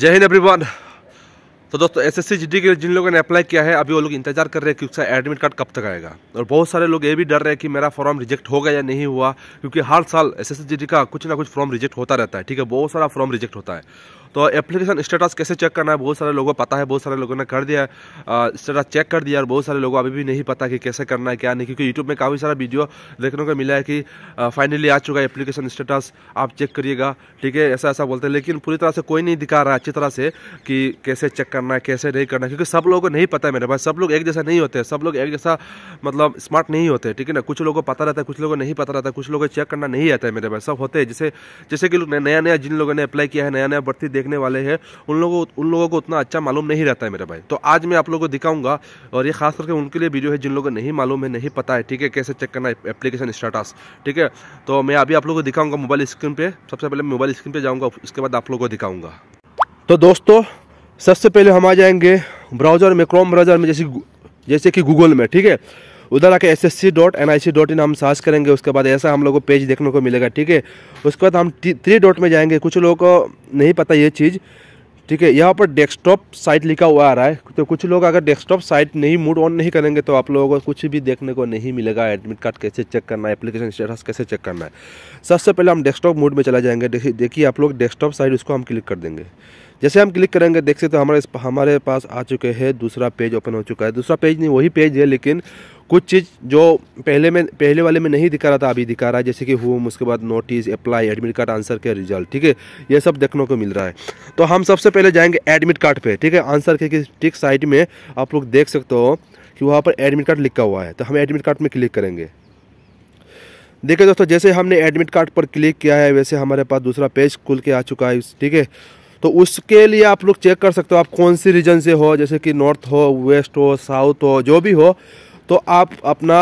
जय हिंद एवरीवन तो दोस्तों एस एस के जिन लोगों ने अप्लाई किया है अभी वो लोग इंतजार कर रहे हैं कि उसका एडमिट कार्ड कब तक आएगा और बहुत सारे लोग ये भी डर रहे हैं कि मेरा फॉर्म रिजेक्ट होगा या नहीं हुआ क्योंकि हर साल एस एस का कुछ ना कुछ फॉर्म रिजेक्ट होता रहता है ठीक है बहुत सारा फॉर्म रिजेक्ट होता है तो एप्लीकेशन स्टेटस कैसे चेक करना है बहुत सारे लोगों को पता है बहुत सारे लोगों ने कर दिया है स्टेटस चेक कर दिया और बहुत सारे लोगों को अभी भी नहीं पता कि कैसे करना है क्या नहीं क्योंकि यूट्यूब में काफ़ी सारा वीडियो देखने को मिला है कि फाइनली आ चुका है एप्लीकेशन स्टेटस आप चेक करिएगा ठीक है ऐसा ऐसा बोलते हैं लेकिन पूरी तरह से कोई नहीं दिखा रहा है अच्छी तरह से कि कैसे चेक करना है कैसे नहीं करना क्योंकि सब लोगों को नहीं पता है मेरे पास सब लोग एक जैसा नहीं होते सब लोग एक जैसा मतलब स्मार्ट नहीं होते ठीक है ना कुछ लोगों को पता रहता है कुछ लोगों को नहीं पता रहता है कुछ लोगों को चेक करना नहीं आता है मेरे पास सब होते हैं जैसे जैसे कि नया नया जिन लोगों ने अप्लाई किया है नया नया भर्ती देख देखने वाले हैं उन लोगों उन लोगों को उतना अच्छा मालूम नहीं रहता है मेरे भाई तो आज मैं आप लोगों को दिखाऊंगा और ये खास करके उनके लिए वीडियो है जिन लोगों को नहीं मालूम है नहीं पता है ठीक है कैसे चेक करना है एप्लीकेशन स्टाटस ठीक है तो मैं अभी आप लोगों को दिखाऊंगा मोबाइल स्क्रीन पर सबसे पहले मोबाइल स्क्रीन पर जाऊँगा उसके बाद आप लोग को दिखाऊँगा तो दोस्तों सबसे पहले हम आ जाएंगे ब्राउज़र में क्रोम ब्राउज़र में जैसे जैसे कि गूगल में ठीक है उधर आके S S C dot N I C dot in हम सर्च करेंगे उसके बाद ऐसा हम लोग को पेज देखने को मिलेगा ठीक है उसके बाद हम थ्री डॉट में जाएंगे कुछ लोगों को नहीं पता ये चीज़ ठीक है यहाँ पर डेस्कटॉप साइट लिखा हुआ आ रहा है तो कुछ लोग अगर डेस्कटॉप साइट नहीं मूड ऑन नहीं करेंगे तो आप लोगों को कुछ भी देखने को नहीं मिलेगा एडमिट कार्ड कैसे चेक करना है एप्लीकेशन स्टेटस कैसे चेक करना है सबसे पहले हम डेस्कटॉप मूड में चला जाएंगे देखिए आप लोग डेस्कटॉप साइट उसको हम क्लिक कर देंगे जैसे हम क्लिक करेंगे देख सकते तो हमारे हमारे पास आ चुके हैं दूसरा पेज ओपन हो चुका है दूसरा पेज नहीं वही पेज है लेकिन कुछ चीज़ जो पहले में पहले वाले में नहीं दिखा रहा था अभी दिखा रहा है जैसे कि होम उसके बाद notice apply admit card answer के रिजल्ट ठीक है ये सब देखने को मिल रहा है तो हम सबसे पहले जाएंगे एडमिट कार्ड पे ठीक है आंसर के ठीक साइड में आप लोग देख सकते हो कि वहाँ पर एडमिट कार्ड लिखा हुआ है तो हम एडमिट कार्ड में क्लिक करेंगे देखिए दोस्तों जैसे हमने एडमिट कार्ड पर क्लिक किया है वैसे हमारे पास दूसरा पेज खुल के आ चुका है ठीक है तो उसके लिए आप लोग चेक कर सकते हो आप कौन सी रीजन से हो जैसे कि नॉर्थ हो वेस्ट हो साउथ हो जो भी हो तो आप अपना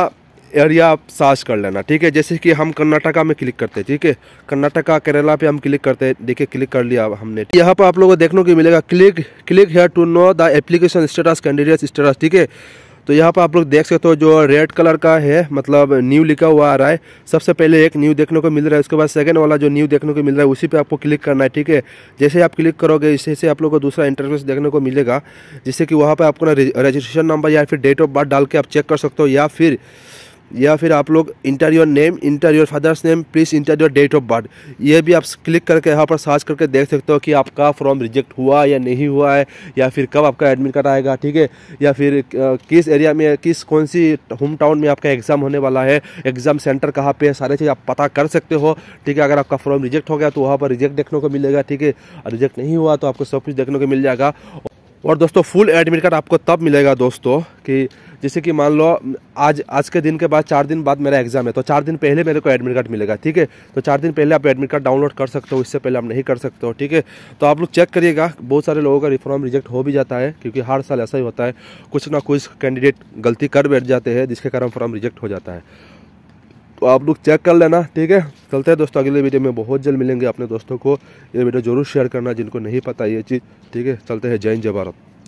एरिया आप सर्च कर लेना ठीक है जैसे कि हम कर्नाटका में क्लिक करते हैं ठीक है कर्नाटका केरला पे हम क्लिक करते हैं देखिए क्लिक कर लिया हमने यहाँ पर आप लोगों को देखने को मिलेगा click click here to know the application status candidate status ठीक है तो यहाँ पर आप लोग देख सकते हो जो रेड कलर का है मतलब न्यू लिखा हुआ आ रहा है सबसे पहले एक न्यू देखने को मिल रहा है उसके बाद सेकंड वाला जो न्यू देखने को मिल रहा है उसी पे आपको क्लिक करना है ठीक है जैसे आप क्लिक करोगे इसे से आप लोग को दूसरा इंटरफेस देखने को मिलेगा जिससे कि वहाँ पर आपको ना रजिस्ट्रेशन नंबर या फिर डेट ऑफ बर्थ डाल के आप चेक कर सकते हो या फिर या फिर आप लोग enter your name enter your father's name please enter your date of birth ये भी आप क्लिक करके यहाँ पर सर्च करके देख सकते हो कि आपका फॉर्म रिजेक्ट हुआ या नहीं हुआ है या फिर कब आपका एडमिट कार्ड आएगा ठीक है या फिर किस एरिया में किस कौन सी होम टाउन में आपका एग्ज़ाम होने वाला है एग्ज़ाम सेंटर कहाँ पर है सारी चीज़ आप पता कर सकते हो ठीक है अगर आपका फॉर्म रिजेक्ट हो गया तो वहाँ पर रिजेक्ट देखने को मिलेगा ठीक है रिजेक्ट नहीं हुआ तो आपको सब कुछ देखने को मिल जाएगा और दोस्तों फुल एडमिट कार्ड आपको तब मिलेगा दोस्तों कि जैसे कि मान लो आज आज के दिन के बाद चार दिन बाद मेरा एग्ज़ाम है तो चार दिन पहले मेरे को एडमिट कार्ड मिलेगा ठीक है तो चार दिन पहले आप एडमिट कार्ड डाउनलोड कर सकते हो इससे पहले आप नहीं कर सकते हो ठीक है तो आप लोग चेक करिएगा बहुत सारे लोगों का रिफॉर्म रिजेक्ट हो भी जाता है क्योंकि हर साल ऐसा ही होता है कुछ ना कुछ कैंडिडेट गलती कर बैठ जाते हैं जिसके कारण फॉर्म रिजेक्ट हो जाता है आप लोग चेक कर लेना ठीक है चलते हैं दोस्तों अगले वीडियो में बहुत जल्द मिलेंगे अपने दोस्तों को ये वीडियो जरूर शेयर करना जिनको नहीं पता ये चीज़ ठीक है चलते हैं जय हिंद जय भारत